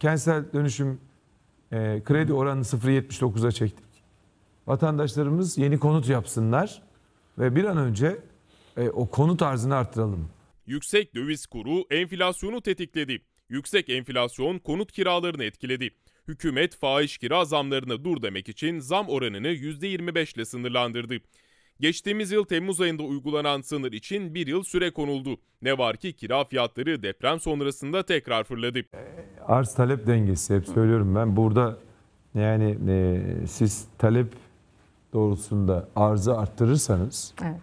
kentsel dönüşüm e, kredi oranını 0.79'a çektik. Vatandaşlarımız yeni konut yapsınlar ve bir an önce e, o konut arzını arttıralım. Yüksek döviz kuru enflasyonu tetikledi. Yüksek enflasyon konut kiralarını etkiledi. Hükümet faiz kira zamlarını dur demek için zam oranını %25 ile sınırlandırdı. Geçtiğimiz yıl Temmuz ayında uygulanan sınır için bir yıl süre konuldu. Ne var ki kira fiyatları deprem sonrasında tekrar fırladı. E, arz talep dengesi hep söylüyorum ben. Burada yani e, siz talep doğrultusunda arzı arttırırsanız evet.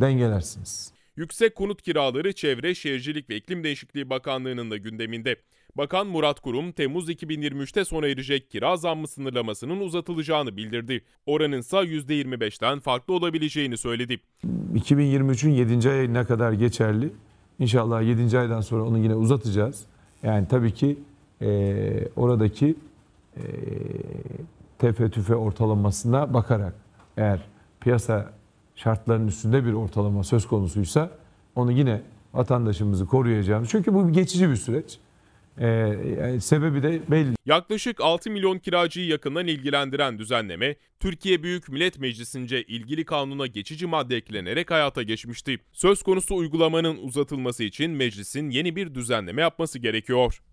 dengelersiniz. Yüksek konut kiraları Çevre, Şehircilik ve İklim Değişikliği Bakanlığı'nın da gündeminde. Bakan Murat Kurum, Temmuz 2023'te sona erecek kira zammı sınırlamasının uzatılacağını bildirdi. Oranın Oranınsa %25'ten farklı olabileceğini söyledi. 2023'ün 7. ayına kadar geçerli. İnşallah 7. aydan sonra onu yine uzatacağız. Yani tabii ki e, oradaki e, tefe ortalamasına bakarak eğer piyasa şartların üstünde bir ortalama söz konusuysa onu yine vatandaşımızı koruyacağımız. Çünkü bu bir geçici bir süreç. Ee, yani sebebi de belli. Yaklaşık 6 milyon kiracıyı yakından ilgilendiren düzenleme, Türkiye Büyük Millet Meclisi'nce ilgili kanuna geçici madde eklenerek hayata geçmişti. Söz konusu uygulamanın uzatılması için meclisin yeni bir düzenleme yapması gerekiyor.